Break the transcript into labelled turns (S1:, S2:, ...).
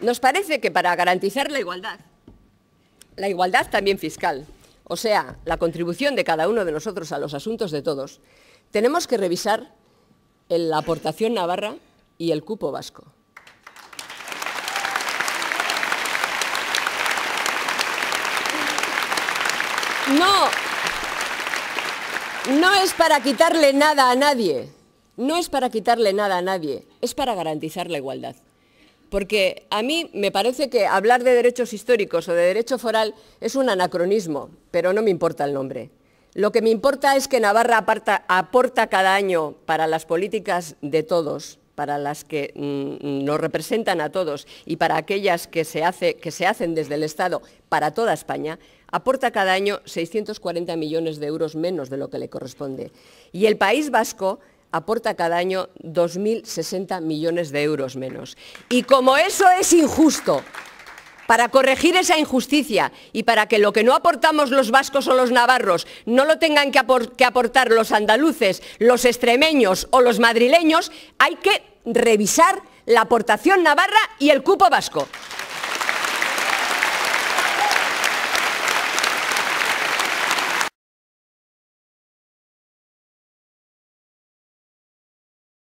S1: Nos parece que para garantizar la igualdad, la igualdad también fiscal, o sea, la contribución de cada uno de nosotros a los asuntos de todos, tenemos que revisar la aportación navarra y el cupo vasco. No, no es para quitarle nada a nadie, no es para quitarle nada a nadie, es para garantizar la igualdad porque a mí me parece que hablar de derechos históricos o de derecho foral es un anacronismo, pero no me importa el nombre. Lo que me importa es que Navarra aporta cada año para las políticas de todos, para las que mm, mm, nos representan a todos y para aquellas que se, que se hacen desde el Estado para toda España, aporta cada año 640 millones de euros menos de lo que le corresponde. Y el País Vasco aporta cada año 2.060 millones de euros menos. Y como eso es injusto, para corregir esa injusticia y para que lo que no aportamos los vascos o los navarros no lo tengan que, aportar los andaluces, los extremeños o los madrileños, hay que revisar la aportación navarra y el cupo vasco.